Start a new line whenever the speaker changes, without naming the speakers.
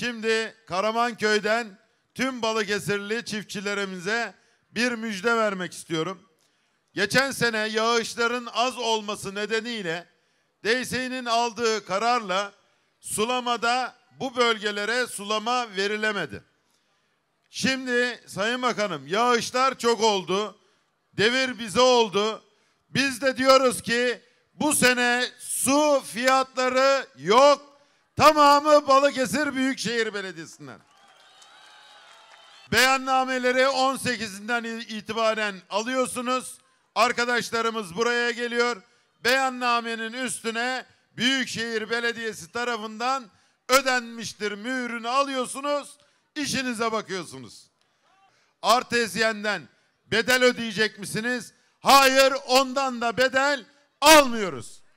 Şimdi Karaman-köy'den tüm Balıkesirli çiftçilerimize bir müjde vermek istiyorum. Geçen sene yağışların az olması nedeniyle DSİ'nin aldığı kararla sulamada bu bölgelere sulama verilemedi. Şimdi Sayın Bakanım yağışlar çok oldu. Devir bize oldu. Biz de diyoruz ki bu sene su fiyatları yok Tamamı Balıkesir Büyükşehir Belediyesi'nden. Beyannameleri 18'inden itibaren alıyorsunuz. Arkadaşlarımız buraya geliyor. Beyannamenin üstüne Büyükşehir Belediyesi tarafından ödenmiştir mührünü alıyorsunuz. İşinize bakıyorsunuz. Artezyenden bedel ödeyecek misiniz? Hayır ondan da bedel almıyoruz.